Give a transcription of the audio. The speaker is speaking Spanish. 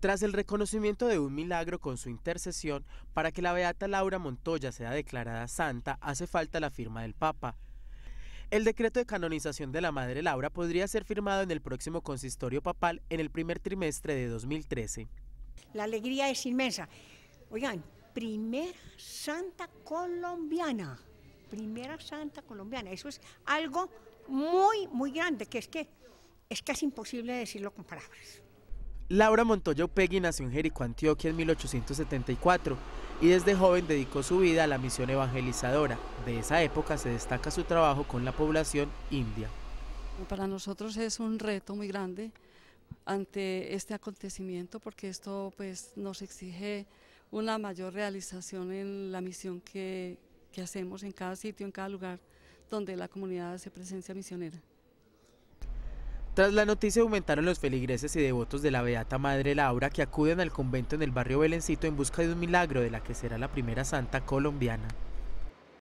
Tras el reconocimiento de un milagro con su intercesión, para que la beata Laura Montoya sea declarada santa, hace falta la firma del Papa. El decreto de canonización de la Madre Laura podría ser firmado en el próximo consistorio papal en el primer trimestre de 2013. La alegría es inmensa. Oigan, primera santa colombiana, primera santa colombiana. Eso es algo muy, muy grande, que es que es casi imposible decirlo con palabras. Laura Montoya Upegui nació en Jericó, Antioquia en 1874 y desde joven dedicó su vida a la misión evangelizadora. De esa época se destaca su trabajo con la población india. Para nosotros es un reto muy grande ante este acontecimiento porque esto pues, nos exige una mayor realización en la misión que, que hacemos en cada sitio, en cada lugar donde la comunidad hace presencia misionera. Tras la noticia aumentaron los feligreses y devotos de la Beata Madre Laura que acuden al convento en el barrio Belencito en busca de un milagro de la que será la primera santa colombiana.